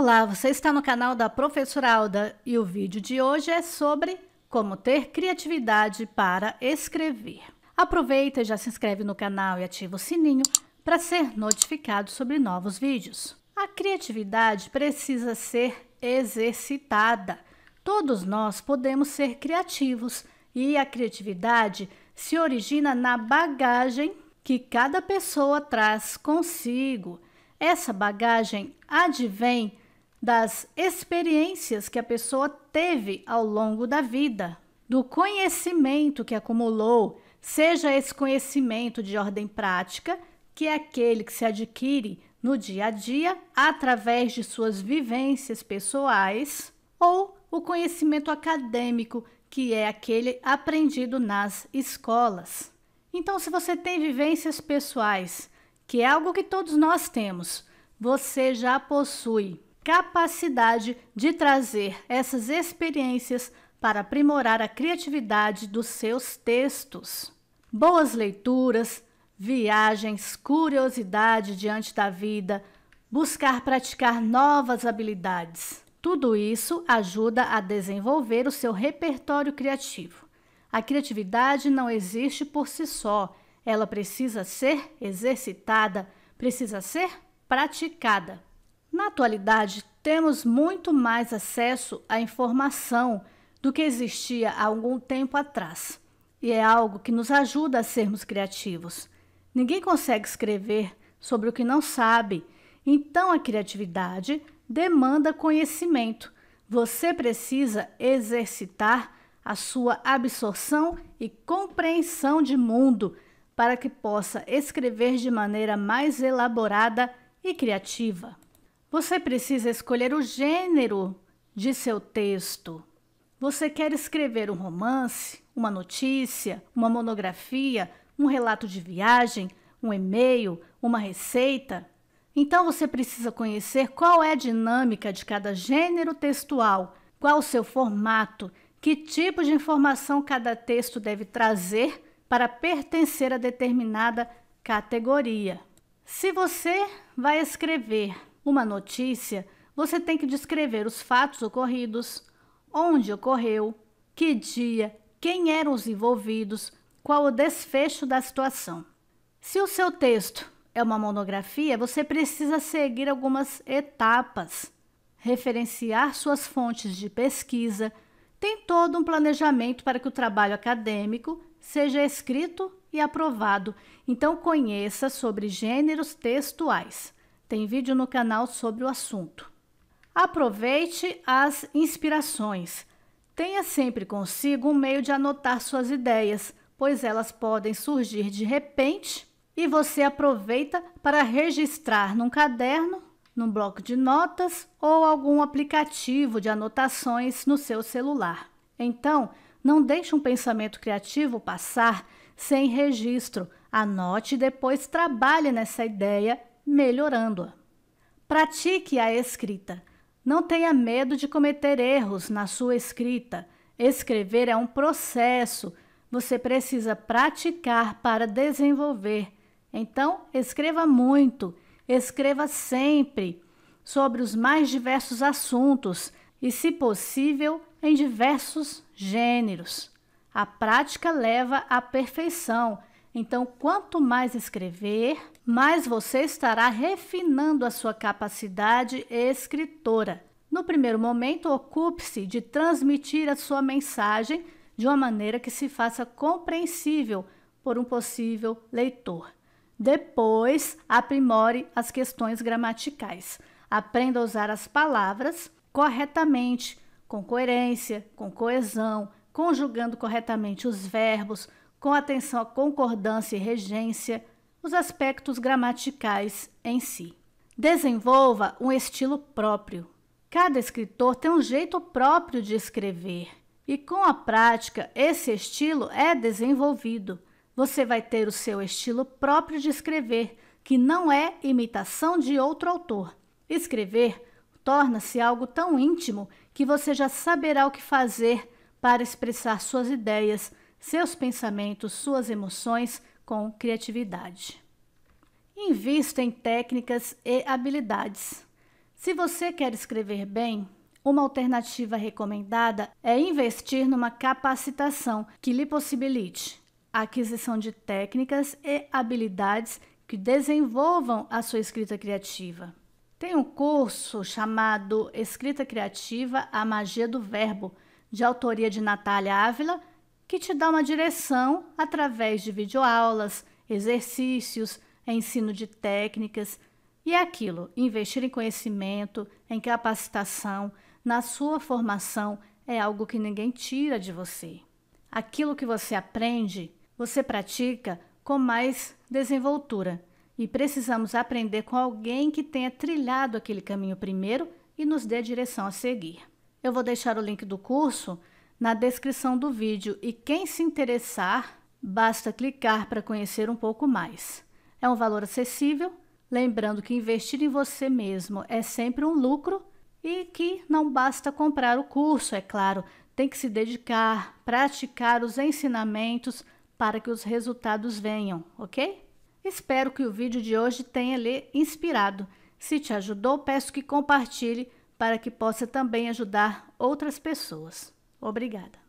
Olá, você está no canal da Professora Alda e o vídeo de hoje é sobre como ter criatividade para escrever. Aproveita e já se inscreve no canal e ativa o sininho para ser notificado sobre novos vídeos. A criatividade precisa ser exercitada. Todos nós podemos ser criativos e a criatividade se origina na bagagem que cada pessoa traz consigo. Essa bagagem advém das experiências que a pessoa teve ao longo da vida, do conhecimento que acumulou, seja esse conhecimento de ordem prática, que é aquele que se adquire no dia a dia através de suas vivências pessoais, ou o conhecimento acadêmico, que é aquele aprendido nas escolas. Então, se você tem vivências pessoais, que é algo que todos nós temos, você já possui capacidade de trazer essas experiências para aprimorar a criatividade dos seus textos. Boas leituras, viagens, curiosidade diante da vida, buscar praticar novas habilidades. Tudo isso ajuda a desenvolver o seu repertório criativo. A criatividade não existe por si só, ela precisa ser exercitada, precisa ser praticada. Na atualidade, temos muito mais acesso à informação do que existia há algum tempo atrás. E é algo que nos ajuda a sermos criativos. Ninguém consegue escrever sobre o que não sabe, então a criatividade demanda conhecimento. Você precisa exercitar a sua absorção e compreensão de mundo para que possa escrever de maneira mais elaborada e criativa. Você precisa escolher o gênero de seu texto. Você quer escrever um romance, uma notícia, uma monografia, um relato de viagem, um e-mail, uma receita? Então você precisa conhecer qual é a dinâmica de cada gênero textual, qual o seu formato, que tipo de informação cada texto deve trazer para pertencer a determinada categoria. Se você vai escrever uma notícia, você tem que descrever os fatos ocorridos, onde ocorreu, que dia, quem eram os envolvidos, qual o desfecho da situação. Se o seu texto é uma monografia, você precisa seguir algumas etapas, referenciar suas fontes de pesquisa, tem todo um planejamento para que o trabalho acadêmico seja escrito e aprovado. Então conheça sobre gêneros textuais. Tem vídeo no canal sobre o assunto. Aproveite as inspirações. Tenha sempre consigo um meio de anotar suas ideias, pois elas podem surgir de repente e você aproveita para registrar num caderno, num bloco de notas ou algum aplicativo de anotações no seu celular. Então, não deixe um pensamento criativo passar sem registro. Anote e depois trabalhe nessa ideia melhorando-a. Pratique a escrita. Não tenha medo de cometer erros na sua escrita. Escrever é um processo. Você precisa praticar para desenvolver. Então, escreva muito, escreva sempre sobre os mais diversos assuntos e, se possível, em diversos gêneros. A prática leva à perfeição. Então, quanto mais escrever, mas você estará refinando a sua capacidade escritora. No primeiro momento, ocupe-se de transmitir a sua mensagem de uma maneira que se faça compreensível por um possível leitor. Depois, aprimore as questões gramaticais. Aprenda a usar as palavras corretamente, com coerência, com coesão, conjugando corretamente os verbos, com atenção à concordância e regência os aspectos gramaticais em si. Desenvolva um estilo próprio. Cada escritor tem um jeito próprio de escrever, e com a prática, esse estilo é desenvolvido. Você vai ter o seu estilo próprio de escrever, que não é imitação de outro autor. Escrever torna-se algo tão íntimo que você já saberá o que fazer para expressar suas ideias, seus pensamentos, suas emoções com criatividade. Invista em técnicas e habilidades. Se você quer escrever bem, uma alternativa recomendada é investir numa capacitação que lhe possibilite a aquisição de técnicas e habilidades que desenvolvam a sua escrita criativa. Tem um curso chamado Escrita Criativa: A Magia do Verbo, de autoria de Natália Ávila que te dá uma direção através de videoaulas, exercícios, ensino de técnicas e aquilo, investir em conhecimento, em capacitação, na sua formação é algo que ninguém tira de você. Aquilo que você aprende, você pratica com mais desenvoltura. E precisamos aprender com alguém que tenha trilhado aquele caminho primeiro e nos dê direção a seguir. Eu vou deixar o link do curso na descrição do vídeo e quem se interessar, basta clicar para conhecer um pouco mais. É um valor acessível, lembrando que investir em você mesmo é sempre um lucro e que não basta comprar o curso, é claro, tem que se dedicar, praticar os ensinamentos para que os resultados venham, ok? Espero que o vídeo de hoje tenha lhe inspirado. Se te ajudou, peço que compartilhe para que possa também ajudar outras pessoas. Obrigada.